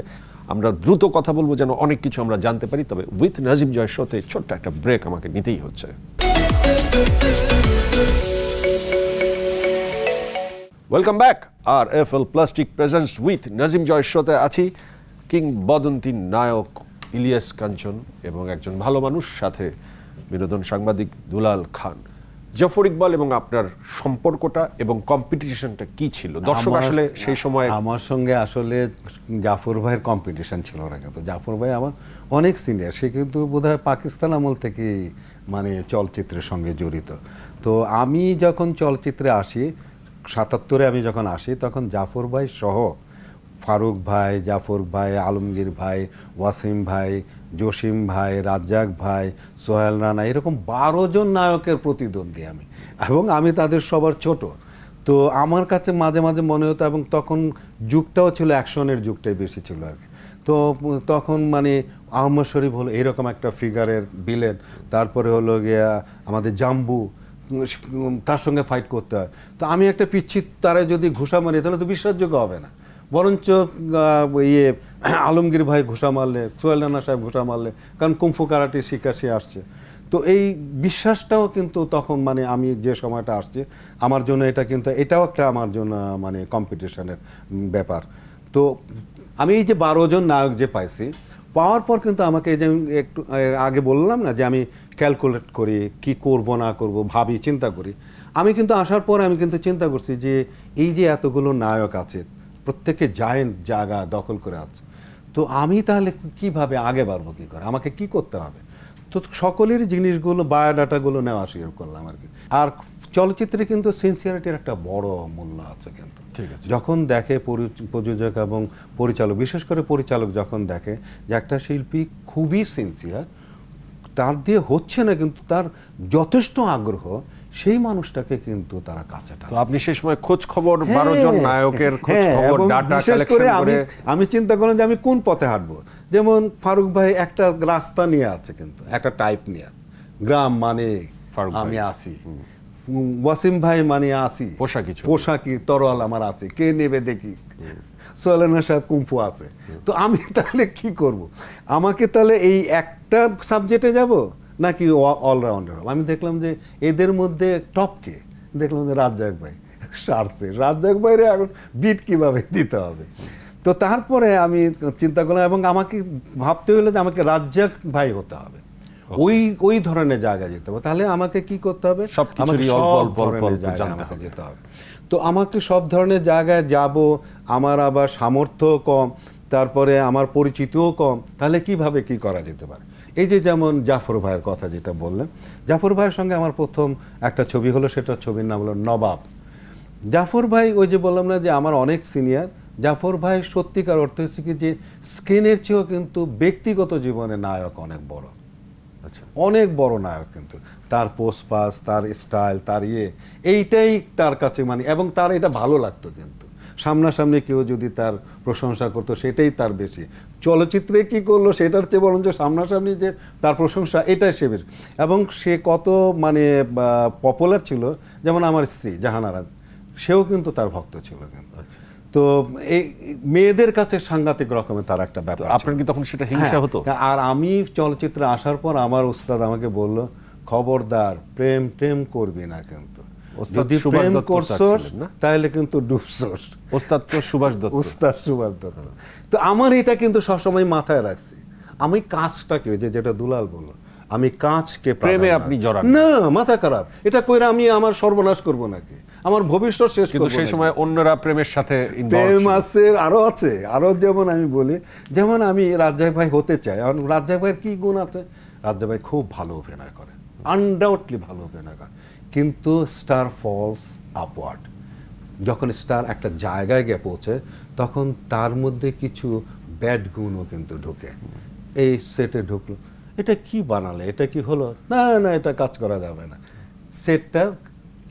আমরা দ্রুত কথা বলবো যেন অনেক কিছু আমরা জানতে পারি তবে উইথ নাজিম জয় শোতে ছোট্ট একটা ব্রেক আমাকে নিতেই হচ্ছে welcome back R F L plastic presents with Nazim জয়ের আছি কিংবদন্তি নায়ক ইলিয়াস কাঞ্চন এবং একজন ভালো মানুষ সাথে বিনোদন সাংবাদিক দুলাল খান জফর ইকবাল এবং আপনার সম্পর্কটা এবং কম্পিটিশনটা কি ছিল দর্শক আসলে সেই সময় আমার সঙ্গে আসলে জাফর ভাইয়ের কম্পিটিশন ছিল না কিন্তু জাফর ভাই আমার অনেক সিনিয়র সে কিন্তু বোধহয় পাকিস্তান আমল থেকেই মানে চলচ্চিত্রের সঙ্গে জড়িত তো আমি যখন চলচ্চিত্রে আসি সাতাত্তরে আমি যখন আসি তখন জাফর ভাই সহ ফারুক ভাই জাফর ভাই আলমগীর ভাই ওয়াসিম ভাই জসিম ভাই রাজ্জাক ভাই সোহেল রানা এরকম বারো জন নায়কের প্রতিদ্বন্দ্বী আমি এবং আমি তাদের সবার ছোট তো আমার কাছে মাঝে মাঝে মনে হতো এবং তখন যুগটাও ছিল অ্যাকশনের যুগটাই বেশি ছিল আর কি তো তখন মানে আহমদ শরীফ হলো এরকম একটা ফিগারের বিলেন তারপরে হলো গিয়া আমাদের জাম্বু তার সঙ্গে ফাইট করতে হয় তো আমি একটা পিচ্ছি তারে যদি ঘুষা মারি তাহলে তো বিশ্বাসযোগ্য হবে না বরঞ্চ ইয়ে আলমগীর ভাই ঘুষা মারলে সোহেল রানা সাহেব ঘুষা মারলে কারণ কুম্ফু কারাটি শিক্ষা সে আসছে তো এই বিশ্বাসটাও কিন্তু তখন মানে আমি যে সময়টা আসছে আমার জন্য এটা কিন্তু এটাও একটা আমার জন্য মানে কম্পিটিশনের ব্যাপার তো আমি এই যে বারো জন নায়ক যে পাইছি পাওয়ার পর কিন্তু আমাকে যে একটু আগে বললাম না যে আমি ক্যালকুলেট করি কি করব না করব ভাবি চিন্তা করি আমি কিন্তু আসার পর আমি কিন্তু চিন্তা করছি যে এই যে এতগুলো নায়ক আছে প্রত্যেকে জায়েন্ট জায়গা দখল করে আছে তো আমি তাহলে কিভাবে আগে বাড়বো কী করে আমাকে কি করতে হবে তো সকলের জিনিসগুলো বায়োডাটাগুলো নেওয়া শুরু করলাম আর কি আর চলচ্চিত্রে কিন্তু সিনসিয়ারিটির একটা বড় মূল্য আছে কিন্তু যখন দেখে প্রযোজক এবং পরিচালক বিশেষ করে পরিচালক যখন দেখে যে একটা শিল্পী খুবই সিনসিয়ার তার দিয়ে হচ্ছে না কিন্তু তার যথেষ্ট আগ্রহ সেই মানুষটাকে কিন্তু তারা কাছে তো আপনি সেই সময় খোঁজ খবর হ্যাঁ। বারো জন নায়কের হ্যাঁ, বিশেষ করে আমি আমি চিন্তা করলাম যে আমি কোন পথে হাঁটবো যেমন ফারুক ভাই একটা রাস্তা নিয়ে আছে কিন্তু একটা টাইপ নিয়ে গ্রাম মানে আমি আসি ওয়াসিম ভাই মানে আসি পোশাক কিছু পোশাকি তরোয়াল আমার আছে কে নেবে দেখি সোয়ালানা সাহেব কুম্ফু আছে তো আমি [laughs] তাহলে কি করব। আমাকে তাহলে এই একটা সাবজেক্টে যাব নাকি অলরাউন্ডার আমি দেখলাম যে এদের মধ্যে টপকে দেখলাম যে রাজ্জাক ভাই সারছে রাজ্জাক ভাইরে এখন বিট কীভাবে দিতে হবে তো তারপরে আমি চিন্তা করলাম এবং আমাকে ভাবতে হলো যে আমাকে রাজ্জাক ভাই হতে হবে ওই ওই ধরনের জায়গায় যেতে হবে তাহলে আমাকে কি করতে হবে আমাকে সব ধরনের আমাকে যেতে হবে তো আমাকে সব ধরনের জায়গায় যাব আমার আবার সামর্থ্য কম তারপরে আমার পরিচিতিও কম তাহলে কিভাবে কি করা যেতে পারে এই যে যেমন জাফর ভাইয়ের কথা যেটা বললেন জাফর ভাইয়ের সঙ্গে আমার প্রথম একটা ছবি হলো সেটা ছবির নাম হলো নবাব জাফর ভাই ওই যে বললাম না যে আমার অনেক সিনিয়র জাফর ভাই সত্যিকার অর্থ হচ্ছে কি যে স্ক্রিনের চেয়েও কিন্তু ব্যক্তিগত জীবনে নায়ক অনেক বড় আচ্ছা। অনেক বড় নায়ক কিন্তু তার পোস্ট পাস তার স্টাইল তার ইয়ে এইটাই তার কাছে মানে এবং তার এটা ভালো লাগতো কিন্তু সামনাসামনি কেউ যদি তার প্রশংসা করতো সেটাই তার বেশি চলচ্চিত্রে কি করলো সেটার চেয়ে বরঞ্চ সামনাসামনি যে তার প্রশংসা এটাই সে বেশি এবং সে কত মানে পপুলার ছিল যেমন আমার স্ত্রী জাহানারা সেও কিন্তু তার ভক্ত ছিল কিন্তু আচ্ছা। তো এই মেয়েদের কাছে সাংঘাতিক রকমের তার একটা ব্যাপার আপনার কি তখন সেটা হিংসা হ্যাঁ, হতো আর আমি চলচ্চিত্রে আসার পর আমার ওস্তাদ আমাকে বলল খবরদার প্রেম প্রেম করবি না কিন্তু যদি প্রেম করছস তাহলে কিন্তু ডুবছস ওস্তাদ তো সুভাষ দত্ত ওস্তাদ সুভাষ দত্ত তো আমার এটা কিন্তু সবসময় মাথায় রাখছি আমি কাজটাকে যে যেটা দুলাল বলল আমি কাজকে প্রেমে আপনি জড়ান না মাথা খারাপ এটা কইরা আমি আমার সর্বনাশ করব নাকি আমার ভবিষ্যৎ শেষ কিন্তু সেই সময় অন্যরা প্রেমের সাথে প্রেম আছে আরও আছে আরও যেমন আমি বলি যেমন আমি রাজ্জাক ভাই হতে চাই এখন রাজ্জাক ভাইয়ের কী গুণ আছে রাজ্জাক ভাই খুব ভালো অভিনয় করে আনডাউটলি ভালো অভিনয় করে কিন্তু স্টার ফলস আপওয়ার্ড যখন স্টার একটা জায়গায় গিয়ে পৌঁছে তখন তার মধ্যে কিছু ব্যাড গুণও কিন্তু ঢোকে এই সেটে ঢুকলো এটা কি বানালে এটা কি হলো না না এটা কাজ করা যাবে না সেটটা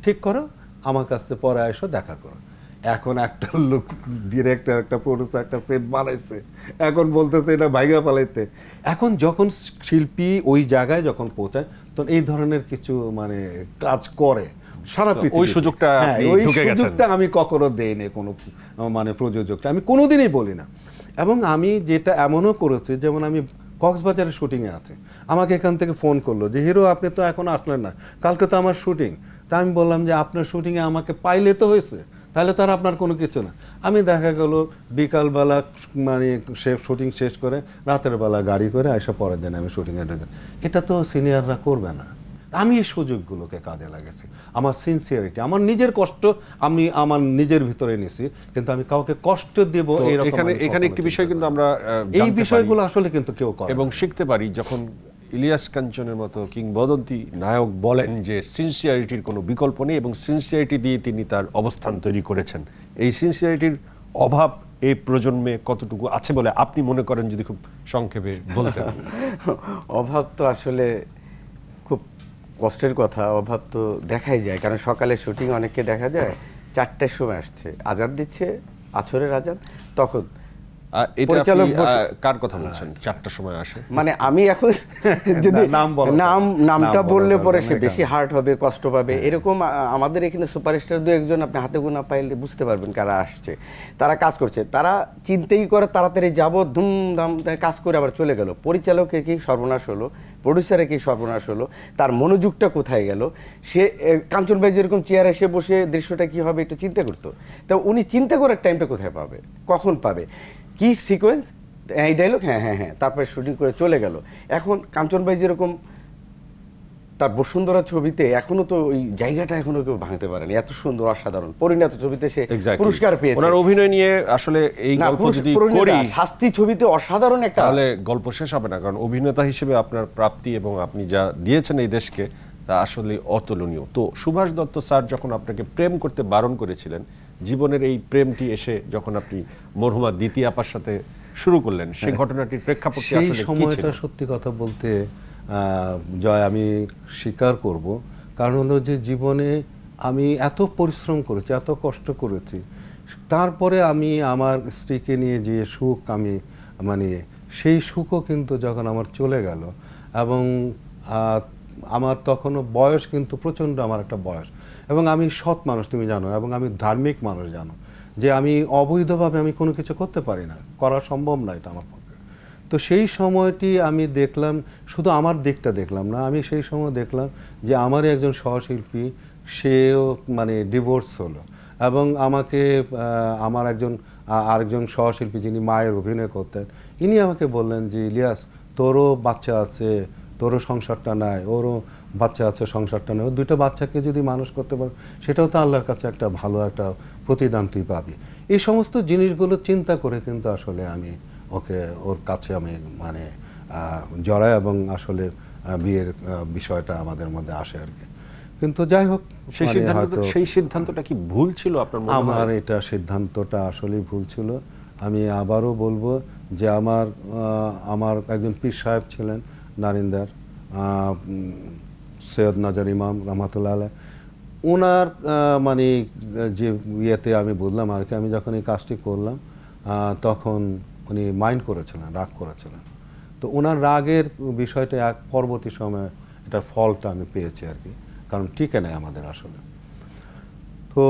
ঠিক করো আমার কাছে পরে আসো দেখা করো এখন একটা লোক ডিরেক্টর একটা প্রডিউসার একটা সেট বানাইছে এখন বলতেছে এটা ভাইগা পালাইতে এখন যখন শিল্পী ওই জায়গায় যখন পৌঁছায় তখন এই ধরনের কিছু মানে কাজ করে সারা পৃথিবী ওই সুযোগটা হ্যাঁ, ওই সুযোগটা আমি কখনো দেই দেইনি কোনো মানে প্রযোজকটা আমি কোনোদিনই বলি না এবং আমি যেটা এমনও করেছি যেমন আমি কক্সবাজারের শুটিংয়ে আছে আমাকে এখান থেকে ফোন করলো যে হিরো আপনি তো এখন আসলেন না কালকে তো আমার শুটিং তা আমি বললাম যে আপনার শুটিংয়ে আমাকে পাইলে তো হয়েছে তাহলে তার আপনার কোনো কিছু না আমি দেখা গেল বিকালবেলা মানে সে শুটিং শেষ করে রাতের বেলা গাড়ি করে আসা পরের দিন আমি শুটিংয়ে ঢুকে এটা তো সিনিয়ররা করবে না আমি এই সুযোগগুলোকে কাজে লাগেছি আমার সিনসিয়ারিটি আমার নিজের কষ্ট আমি আমার নিজের ভিতরে নিছি কিন্তু আমি কাউকে কষ্ট দেব এখানে এখানে একটি বিষয় কিন্তু আমরা এই বিষয়গুলো আসলে কিন্তু কেউ এবং শিখতে পারি যখন ইলিয়াস কাঞ্চনের মতো কিংবদন্তি নায়ক বলেন যে সিনসিয়ারিটির কোনো বিকল্প নেই এবং সিনসিয়ারিটি দিয়ে তিনি তার অবস্থান তৈরি করেছেন এই সিনসিয়ারিটির অভাব এই প্রজন্মে কতটুকু আছে বলে আপনি মনে করেন যদি খুব সংক্ষেপে বলতে [laughs] অভাব তো আসলে খুব কষ্টের কথা অভাব তো দেখাই যায় কারণ সকালে শুটিং অনেককে দেখা যায় চারটের সময় আসছে আজান দিচ্ছে আছরের আজান তখন পরিচালক কার কথা হ্যাঁ। বলছেন চারটার সময় আসে মানে আমি এখন [laughs] যদি নাম নামটা বললে পরে সে বেশি হার্ট হবে কষ্ট পাবে হ্যাঁ। এরকম আমাদের এখানে সুপারস্টার দু একজন আপনি হাতে গোনা পাইলে বুঝতে পারবেন কারা আসছে তারা কাজ করছে তারা চিন্তাই করে তাড়াতাড়ি যাব ধুমধাম কাজ করে আবার চলে গেল পরিচালকের কি সর্বনাশ হলো প্রডিউসারে কি সর্বনাশ হলো তার মনোযোগটা কোথায় গেল সে কাঞ্চন ভাই যেরকম চেয়ারে সে বসে দৃশ্যটা কি হবে একটু চিন্তা করতো তা উনি চিন্তা করার টাইমটা কোথায় পাবে কখন পাবে কি সিকোয়েন্স এই ডাইলগ হ্যাঁ হ্যাঁ হ্যাঁ তারপরে শুটিং করে চলে গেল এখন কাঞ্চন ভাই যেরকম তার বসুন্ধরা ছবিতে এখনো তো ওই জায়গাটা এখনো কেউ ভাঙতে পারেনি এত সুন্দর অসাধারণ পরিণত ছবিতে সে পুরস্কার পেয়েছে ওনার অভিনয় নিয়ে আসলে এই গল্প যদি করি শাস্তি ছবিতে অসাধারণ একটা তাহলে গল্প শেষ হবে না কারণ অভিনেতা হিসেবে আপনার প্রাপ্তি এবং আপনি যা দিয়েছেন এই দেশকে তা আসলে অতুলনীয় তো সুভাষ দত্ত স্যার যখন আপনাকে প্রেম করতে বারণ করেছিলেন জীবনের এই প্রেমটি এসে যখন আপনি মরহুমা দ্বিতীয় আপার সাথে শুরু করলেন সেই হ্যাঁ। ঘটনাটির প্রেক্ষাপট সেই সময়টা সত্যি কথা বলতে জয় আমি স্বীকার করব কারণ হলো যে জীবনে আমি এত পরিশ্রম করেছি এত কষ্ট করেছি তারপরে আমি আমার স্ত্রীকে নিয়ে যে সুখ আমি মানে সেই সুখও কিন্তু যখন আমার চলে গেল এবং আমার তখনও বয়স কিন্তু প্রচণ্ড আমার একটা বয়স এবং আমি সৎ মানুষ তুমি জানো এবং আমি ধার্মিক মানুষ জানো যে আমি অবৈধভাবে আমি কোনো কিছু করতে পারি না করা সম্ভব না এটা আমার পক্ষে তো সেই সময়টি আমি দেখলাম শুধু আমার দিকটা দেখলাম না আমি সেই সময় দেখলাম যে আমারই একজন সহশিল্পী সেও মানে ডিভোর্স হলো এবং আমাকে আমার একজন আরেকজন সহশিল্পী যিনি মায়ের অভিনয় করতেন ইনি আমাকে বললেন যে ইলিয়াস তোরও বাচ্চা আছে তোরও সংসারটা নাই ওরও বাচ্চা আছে সংসারটা নাই ও দুইটা বাচ্চাকে যদি মানুষ করতে পারো সেটাও তো আল্লাহর কাছে একটা ভালো একটা প্রতিদান তুই পাবি এই সমস্ত জিনিসগুলো চিন্তা করে কিন্তু আসলে আমি ওকে ওর কাছে আমি মানে জড়াই এবং আসলে বিয়ের বিষয়টা আমাদের মধ্যে আসে আর কি কিন্তু যাই হোক সেই মানে সিদ্ধান্ত সেই সিদ্ধান্তটা কি ভুল ছিল আপনার আমার এটা সিদ্ধান্তটা আসলেই ভুল ছিল আমি আবারও বলবো যে আমার আমার একজন পীর সাহেব ছিলেন নারিন্দার সৈয়দ নাজার ইমাম রহমাতুল্লাহ আলহ ওনার মানে যে ইয়েতে আমি বুঝলাম আর কি আমি যখন এই কাজটি করলাম তখন উনি মাইন্ড করেছিলেন রাগ করেছিলেন তো ওনার রাগের বিষয়টা এক পরবর্তী সময়ে এটার ফলটা আমি পেয়েছি আর কি কারণ টিকে নেয় আমাদের আসলে তো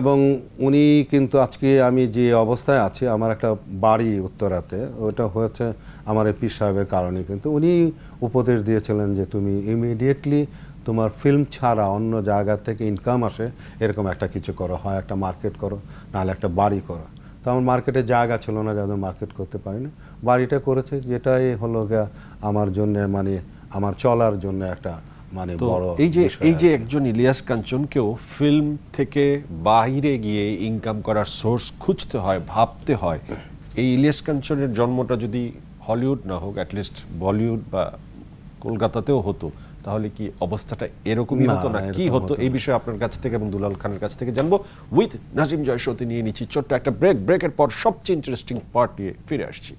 এবং উনি কিন্তু আজকে আমি যে অবস্থায় আছি আমার একটা বাড়ি উত্তরাতে ওটা হয়েছে আমার এই পীর সাহেবের কারণে কিন্তু উনি উপদেশ দিয়েছিলেন যে তুমি ইমিডিয়েটলি তোমার ফিল্ম ছাড়া অন্য জায়গা থেকে ইনকাম আসে এরকম একটা কিছু করো হয় একটা মার্কেট করো নাহলে একটা বাড়ি করো তো আমার মার্কেটে জায়গা ছিল না যাদের মার্কেট করতে পারিনি বাড়িটা করেছে যেটাই হলো গিয়া আমার জন্যে মানে আমার চলার জন্য একটা মানে বড় এই যে এই যে একজন ইলিয়াস কাঞ্চনকেও ফিল্ম থেকে বাহিরে গিয়ে ইনকাম করার সোর্স খুঁজতে হয় ভাবতে হয় এই ইলিয়াস কাঞ্চনের জন্মটা যদি হলিউড না হোক অ্যাটলিস্ট বলিউড বা কলকাতাতেও হতো তাহলে কি অবস্থাটা এরকমই হতো না কি হতো এই বিষয়ে আপনার কাছ থেকে এবং দুলাল খানের কাছ থেকে জানবো উইথ নাজিম জয়সতী নিয়ে নিচ্ছি ছোট্ট একটা ব্রেক ব্রেকের পর সবচেয়ে ইন্টারেস্টিং পার্ট নিয়ে ফিরে আসছি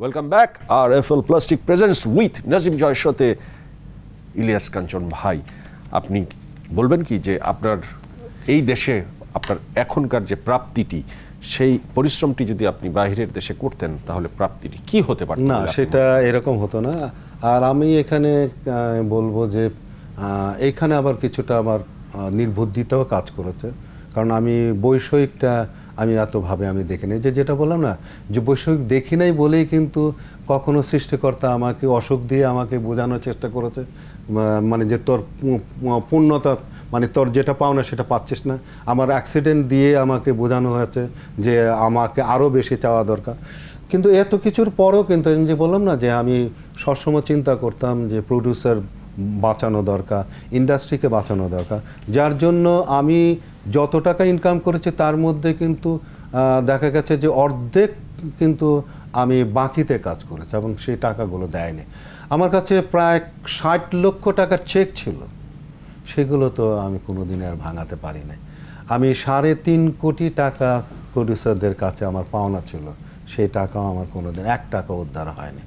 welcome back R F Plastic plastic with with Joy সাথে ইলিয়াস কাঞ্চন ভাই আপনি বলবেন কি যে আপনার এই দেশে আপনার এখনকার যে প্রাপ্তিটি সেই পরিশ্রমটি যদি আপনি বাহিরের দেশে করতেন তাহলে প্রাপ্তিটি কি হতে পারত না সেটা এরকম হতো না আর আমি এখানে বলবো যে এখানে আবার কিছুটা আমার নির্বুদ্ধিতাও কাজ করেছে কারণ আমি বৈষয়িকটা আমি এতভাবে আমি দেখি নাই যে যেটা বললাম না যে বৈষয়িক দেখি নাই বলেই কিন্তু কখনো সৃষ্টিকর্তা আমাকে অসুখ দিয়ে আমাকে বোঝানোর চেষ্টা করেছে মানে যে তোর পূর্ণতা মানে তোর যেটা পাও না সেটা পাচ্ছিস না আমার অ্যাক্সিডেন্ট দিয়ে আমাকে বোঝানো হয়েছে যে আমাকে আরও বেশি চাওয়া দরকার কিন্তু এত কিছুর পরও কিন্তু আমি যে বললাম না যে আমি সবসময় চিন্তা করতাম যে প্রডিউসার বাঁচানো দরকার ইন্ডাস্ট্রিকে বাঁচানো দরকার যার জন্য আমি যত টাকা ইনকাম করেছে তার মধ্যে কিন্তু দেখা গেছে যে অর্ধেক কিন্তু আমি বাকিতে কাজ করেছি এবং সেই টাকাগুলো দেয়নি আমার কাছে প্রায় ষাট লক্ষ টাকার চেক ছিল সেগুলো তো আমি কোনো দিন আর ভাঙাতে পারি না আমি সাড়ে তিন কোটি টাকা প্রডিউসারদের কাছে আমার পাওনা ছিল সেই টাকাও আমার কোনো দিন এক টাকা উদ্ধার হয়নি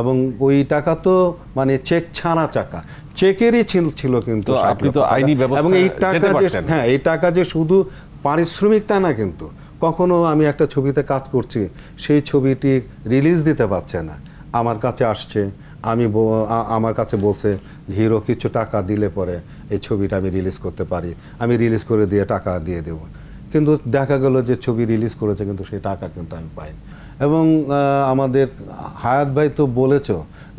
এবং ওই টাকা তো মানে চেক ছানা চাকা চেকেরই ছিল ছিল কিন্তু আপনি তো আইনি ব্যবস্থা এবং এই টাকা যে হ্যাঁ এই টাকা যে শুধু পারিশ্রমিক তা না কিন্তু কখনো আমি একটা ছবিতে কাজ করছি সেই ছবিটি রিলিজ দিতে পারছে না আমার কাছে আসছে আমি আমার কাছে বলছে হিরো কিছু টাকা দিলে পরে এই ছবিটা আমি রিলিজ করতে পারি আমি রিলিজ করে দিয়ে টাকা দিয়ে দেবো কিন্তু দেখা গেল যে ছবি রিলিজ করেছে কিন্তু সেই টাকা কিন্তু আমি পাইনি এবং আমাদের হায়াত ভাই তো বলেছ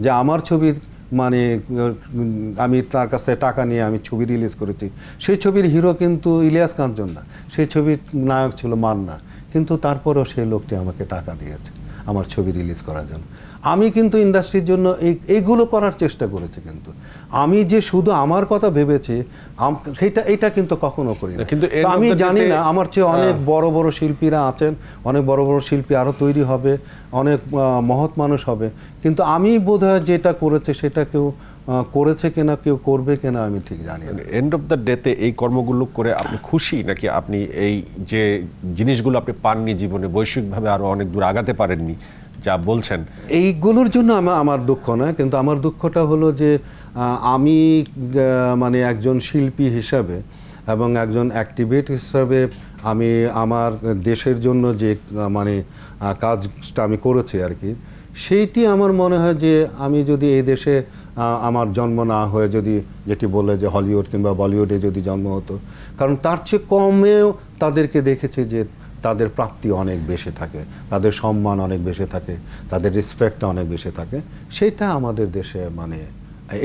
যে আমার ছবির মানে আমি তার কাছ থেকে টাকা নিয়ে আমি ছবি রিলিজ করেছি সেই ছবির হিরো কিন্তু ইলিয়াস কাঞ্চন না সেই ছবির নায়ক ছিল মান্না কিন্তু তারপরও সেই লোকটি আমাকে টাকা দিয়েছে আমার ছবি রিলিজ করার জন্য আমি কিন্তু ইন্ডাস্ট্রির জন্য এই এইগুলো করার চেষ্টা করেছি কিন্তু আমি যে শুধু আমার কথা ভেবেছি সেটা এটা কিন্তু কখনো করি না কিন্তু আমি জানি না আমার চেয়ে হ্যাঁ। অনেক বড় বড় শিল্পীরা আছেন অনেক বড় বড় শিল্পী আরও তৈরি হবে অনেক মহৎ মানুষ হবে কিন্তু আমি বোধহয় যেটা করেছে সেটা কেউ করেছে কিনা কেউ করবে কিনা আমি ঠিক জানি এন্ড অফ দ্য ডেতে এই কর্মগুলো করে আপনি খুশি নাকি আপনি এই যে জিনিসগুলো আপনি পাননি জীবনে বৈশ্বিকভাবে আরও অনেক দূর আগাতে পারেননি যা বলছেন এইগুলোর জন্য আমার আমার দুঃখ নয় কিন্তু আমার দুঃখটা হলো যে আমি মানে একজন শিল্পী হিসাবে এবং একজন অ্যাক্টিভেট হিসাবে আমি আমার দেশের জন্য যে মানে কাজটা আমি করেছি আর কি সেইটি আমার মনে হয় যে আমি যদি এই দেশে আমার জন্ম না হয়ে যদি যেটি বলে যে হলিউড কিংবা বলিউডে যদি জন্ম হতো কারণ তার চেয়ে কমেও তাদেরকে দেখেছে যে তাদের প্রাপ্তি অনেক বেশি থাকে তাদের সম্মান অনেক বেশি থাকে তাদের রেসপেক্ট অনেক বেশি থাকে সেটা আমাদের দেশে মানে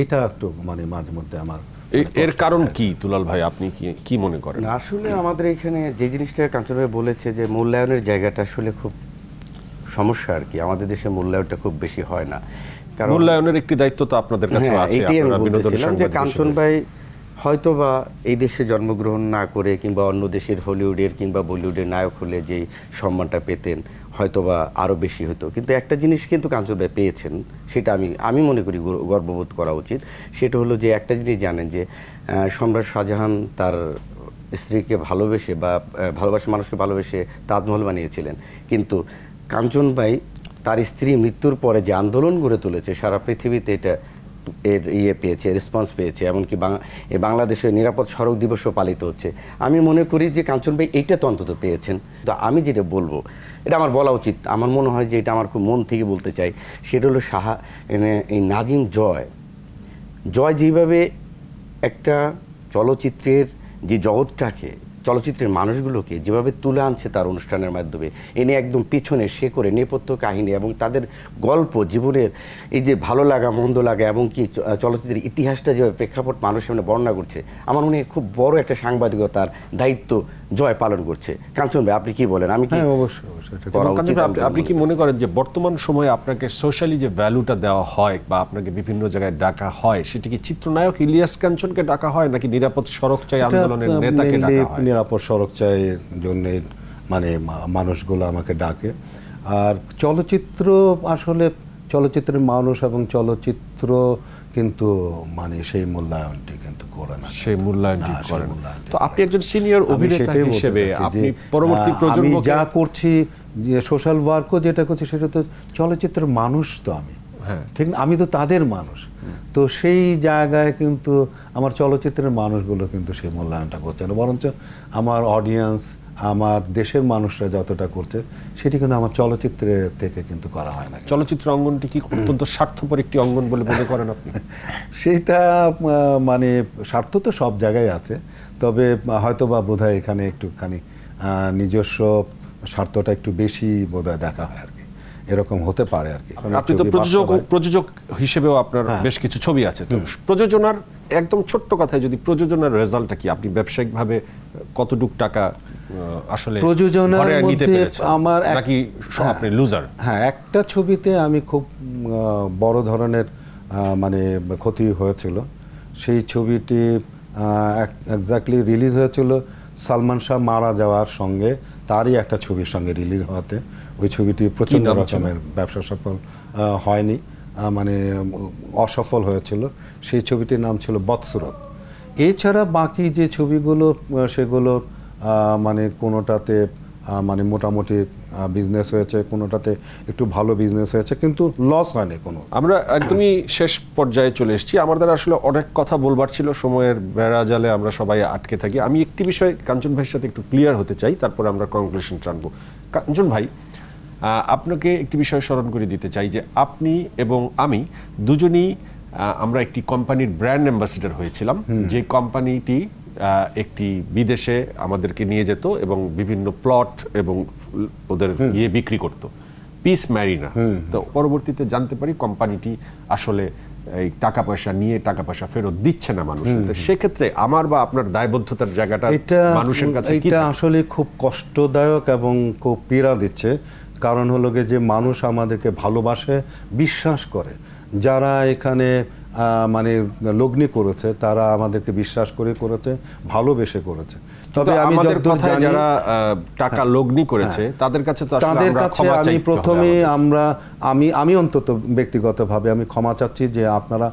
এটা একটু মানে মাঝে মধ্যে আমার মানে এর কারণ কি তুলাল ভাই আপনি কি কি মনে করেন আসলে আমাদের এখানে যে জিনিসটা কাঞ্চন ভাই বলেছে যে মূল্যায়নের জায়গাটা আসলে খুব সমস্যা আর কি আমাদের দেশে মূল্যায়নটা খুব বেশি হয় না মূল্যায়নের একটি দায়িত্ব তো আপনাদের কাছে হ্যাঁ, আছে যে কাঞ্চন ভাই হয়তো বা এই দেশে জন্মগ্রহণ না করে কিংবা অন্য দেশের হলিউডের কিংবা বলিউডের নায়ক হলে যে সম্মানটা পেতেন হয়তোবা আরও বেশি হতো কিন্তু একটা জিনিস কিন্তু কাঞ্চন ভাই পেয়েছেন সেটা আমি আমি মনে করি গর্ববোধ করা উচিত সেটা হলো যে একটা জিনিস জানেন যে সম্রাট শাহজাহান তার স্ত্রীকে ভালোবেসে বা ভালোবাসা মানুষকে ভালোবেসে তাজমহল বানিয়েছিলেন কিন্তু কাঞ্চন ভাই তার স্ত্রী মৃত্যুর পরে যে আন্দোলন গড়ে তুলেছে সারা পৃথিবীতে এটা এর ইয়ে পেয়েছে রেসপন্স পেয়েছে এমনকি বাংলাদেশে নিরাপদ সড়ক দিবসও পালিত হচ্ছে আমি মনে করি যে কাঞ্চন ভাই এইটা তো অন্তত পেয়েছেন তো আমি যেটা বলবো এটা আমার বলা উচিত আমার মনে হয় যে এটা আমার খুব মন থেকে বলতে চাই সেটা হলো সাহা এই নাজিম জয় জয় যেভাবে একটা চলচ্চিত্রের যে জগৎটাকে চলচ্চিত্রের মানুষগুলোকে যেভাবে তুলে আনছে তার অনুষ্ঠানের মাধ্যমে এনে একদম পিছনে সে করে নেপথ্য কাহিনী এবং তাদের গল্প জীবনের এই যে ভালো লাগা মন্দ লাগা এবং কি চলচ্চিত্রের ইতিহাসটা যেভাবে প্রেক্ষাপট মানুষের সামনে বর্ণনা করছে আমার মনে হয় খুব বড় একটা সাংবাদিকতার দায়িত্ব জয় পালন করছে কাঞ্চন ভাই আপনি কি বলেন আমি কি হ্যাঁ, অবশ্যই অবশ্যই আপনি কি মনে করেন যে বর্তমান সময়ে আপনাকে সোশ্যালি যে ভ্যালুটা দেওয়া হয় বা আপনাকে বিভিন্ন জায়গায় ডাকা হয় সেটা কি চিত্রনায়ক ইলিয়াস কাঞ্চনকে ডাকা হয় নাকি নিরাপদ সড়ক চাই আন্দোলনের নেতাকে ডাকা হয় নিরাপদ সড়ক চাই জন্য মানে মানুষগুলো আমাকে ডাকে আর চলচ্চিত্র আসলে চলচ্চিত্রের মানুষ এবং চলচ্চিত্র কিন্তু মানে সেই মূল্যায়নটি কিন্তু করে না সেই মূল্যায়ন করে তো আপনি একজন সিনিয়র অভিনেতা হিসেবে আপনি পরবর্তী যা করছি সোশ্যাল ওয়ার্কও যেটা করছি সেটা তো চলচ্চিত্রের মানুষ তো আমি হ্যাঁ। ঠিক না আমি তো তাদের মানুষ তো সেই জায়গায় কিন্তু আমার চলচ্চিত্রের মানুষগুলো কিন্তু সেই মূল্যায়নটা করছে না বরঞ্চ আমার অডিয়েন্স আমার দেশের মানুষরা যতটা করছে সেটি কিন্তু আমার চলচ্চিত্রের থেকে কিন্তু করা হয় না চলচ্চিত্র অঙ্গনটি কি অত্যন্ত স্বার্থপর একটি অঙ্গন বলে মনে করেন আপনি [laughs] সেটা মানে স্বার্থ তো সব জায়গায় আছে তবে হয়তো বা বোধহয় এখানে একটুখানি নিজস্ব স্বার্থটা একটু বেশি বোধহয় দেখা হয় আর কি এরকম হতে পারে আর কি আপনি তো প্রযোজক প্রযোজক হিসেবেও আপনার হ্যাঁ। বেশ কিছু ছবি আছে তো প্রযোজনার একদম ছোট্ট কথায় যদি প্রযোজনার রেজাল্টটা কি আপনি ব্যবসায়িকভাবে কতটুক টাকা আসলে প্রযোজনার মধ্যে আমার নাকি আপনি লুজার হ্যাঁ, হ্যাঁ একটা ছবিতে আমি খুব বড় ধরনের মানে ক্ষতি হয়েছিল সেই ছবিটি একজাক্টলি রিলিজ হয়েছিল সালমান শাহ মারা যাওয়ার সঙ্গে তারই একটা ছবির সঙ্গে রিলিজ হওয়াতে ওই ছবিটি প্রচন্ড রকমের ব্যবসা সফল হয়নি মানে অসফল হয়েছিল সেই ছবিটির নাম ছিল বৎসুরত এছাড়া বাকি যে ছবিগুলো সেগুলো মানে কোনোটাতে মানে মোটামুটি বিজনেস হয়েছে কোনোটাতে একটু ভালো বিজনেস হয়েছে কিন্তু লস হয়নি কোনো আমরা একদমই শেষ পর্যায়ে চলে এসেছি আমার দ্বারা আসলে অনেক কথা বলবার ছিল সময়ের বেড়া জালে আমরা সবাই আটকে থাকি আমি একটি বিষয়ে কাঞ্চন ভাইয়ের সাথে একটু ক্লিয়ার হতে চাই তারপরে আমরা কনক্লুশন টানবো কাঞ্চন ভাই আপনাকে একটি বিষয় স্মরণ করে দিতে চাই যে আপনি এবং আমি দুজনই আমরা একটি কোম্পানির ব্র্যান্ড অ্যাম্বাসিডার হয়েছিলাম যে কোম্পানিটি একটি বিদেশে আমাদেরকে নিয়ে যেত এবং বিভিন্ন প্লট এবং ওদের ইয়ে বিক্রি করত পিস ম্যারিনা তো পরবর্তীতে জানতে পারি কোম্পানিটি আসলে এই টাকা পয়সা নিয়ে টাকা পয়সা ফেরত দিচ্ছে না মানুষ সেক্ষেত্রে আমার বা আপনার দায়বদ্ধতার জায়গাটা এটা মানুষের কাছে এটা আসলে খুব কষ্টদায়ক এবং খুব পীড়া দিচ্ছে কারণ হলো যে মানুষ আমাদেরকে ভালোবাসে বিশ্বাস করে যারা এখানে মানে লগ্নি করেছে তারা আমাদেরকে বিশ্বাস করে করেছে ভালোবেসে করেছে তবে আমি যতদূর যারা টাকা হ্যাঁ। লগ্নি করেছে হ্যাঁ। তাদের কাছে তো তাদের আমি প্রথমে আমরা আমি আমি অন্তত ব্যক্তিগতভাবে আমি ক্ষমা চাচ্ছি যে আপনারা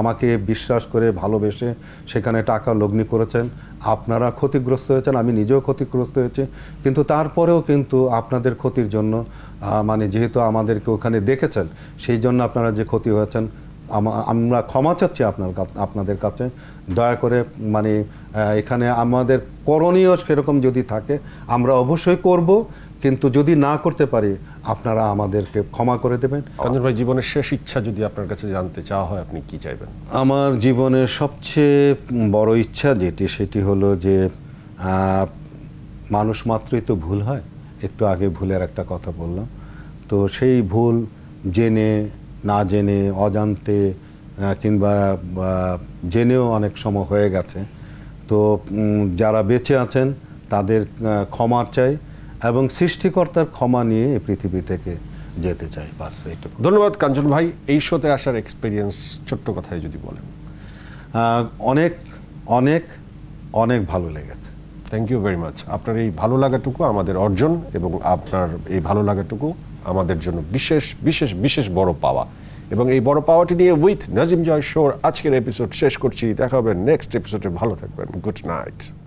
আমাকে বিশ্বাস করে ভালোবেসে সেখানে টাকা লগ্নি করেছেন আপনারা ক্ষতিগ্রস্ত হয়েছেন আমি নিজেও ক্ষতিগ্রস্ত হয়েছি কিন্তু তারপরেও কিন্তু আপনাদের ক্ষতির জন্য মানে যেহেতু আমাদেরকে ওখানে দেখেছেন সেই জন্য আপনারা যে ক্ষতি হয়েছেন আমরা ক্ষমা চাচ্ছি আপনার আপনাদের কাছে দয়া করে মানে এখানে আমাদের করণীয় সেরকম যদি থাকে আমরা অবশ্যই করব কিন্তু যদি না করতে পারি আপনারা আমাদেরকে ক্ষমা করে দেবেন ভাই জীবনের শেষ ইচ্ছা যদি আপনার কাছে জানতে চাওয়া হয় আপনি কি চাইবেন আমার জীবনের সবচেয়ে বড় ইচ্ছা যেটি সেটি হলো যে মানুষ মাত্রই তো ভুল হয় একটু আগে ভুলের একটা কথা বললাম তো সেই ভুল জেনে না জেনে অজান্তে কিংবা জেনেও অনেক সময় হয়ে গেছে তো যারা বেঁচে আছেন তাদের ক্ষমা চাই এবং সৃষ্টিকর্তার ক্ষমা নিয়ে এই পৃথিবী থেকে যেতে চাই বাস এইটুকু ধন্যবাদ কাঞ্চন ভাই এই শোতে আসার এক্সপিরিয়েন্স ছোট্ট কথায় যদি বলেন অনেক অনেক অনেক ভালো লেগেছে থ্যাংক ইউ ভেরি মাচ আপনার এই ভালো লাগাটুকু আমাদের অর্জন এবং আপনার এই ভালো লাগাটুকু আমাদের জন্য বিশেষ বিশেষ বিশেষ বড় পাওয়া এবং এই বড় পাওয়াটি নিয়ে উইথ নাজিম জয় শোর আজকের এপিসোড শেষ করছি দেখা হবে নেক্সট এপিসোডে ভালো থাকবেন গুড নাইট